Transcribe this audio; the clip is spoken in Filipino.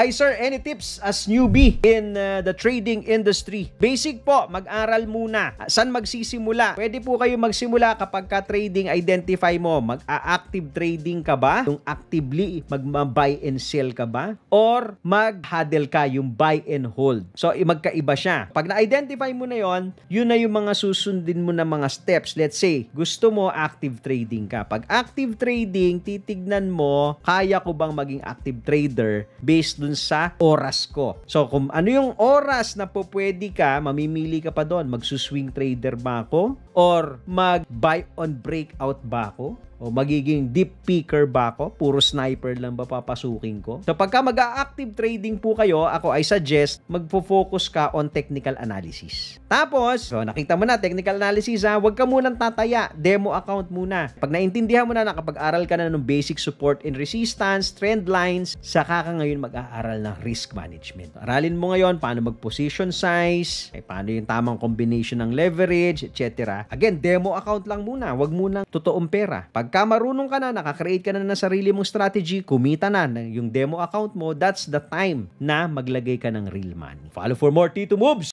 Hi sir, any tips as newbie in uh, the trading industry? Basic po, mag-aral muna. San magsisimula? Pwede po kayo magsimula kapag ka trading identify mo. Mag-active trading ka ba? Yung actively mag-buy and sell ka ba? Or mag-huddle ka yung buy and hold. So magkaiba siya. Pag na-identify mo na yon, yun na yung mga susundin mo na mga steps. Let's say, gusto mo active trading ka. Pag active trading, titignan mo, kaya ko bang maging active trader based doon sa oras ko. So kung ano yung oras na po pwede ka, mamimili ka pa doon. Magsuswing trader ba ako? Or mag-buy on breakout ba ako? O magiging deep picker ba ako? Puro sniper lang ba papasukin ko? So pagka mag-active trading po kayo, ako ay suggest magpo-focus ka on technical analysis. Tapos, so nakita mo na technical analysis ha, huwag ka munang tataya, demo account muna. Pag naintindihan mo na, nakapag-aral ka na ng basic support and resistance, trend lines, saka ka ngayon mag-aaral pag-aaral ng risk management. Aralin mo ngayon paano mag-position size, eh, paano yung tamang combination ng leverage, etc. Again, demo account lang muna. Huwag muna totoong pera. Pagka marunong ka na, nakakreate ka na ng sarili mong strategy, kumita na yung demo account mo, that's the time na maglagay ka ng real money. Follow for more Tito Moves!